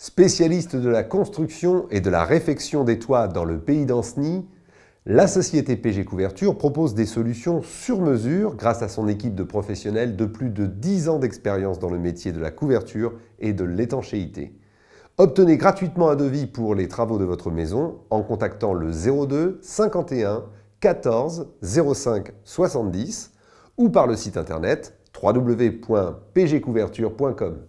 Spécialiste de la construction et de la réfection des toits dans le pays d'Anceny, la société PG Couverture propose des solutions sur mesure grâce à son équipe de professionnels de plus de 10 ans d'expérience dans le métier de la couverture et de l'étanchéité. Obtenez gratuitement un devis pour les travaux de votre maison en contactant le 02 51 14 05 70 ou par le site internet www.pgcouverture.com.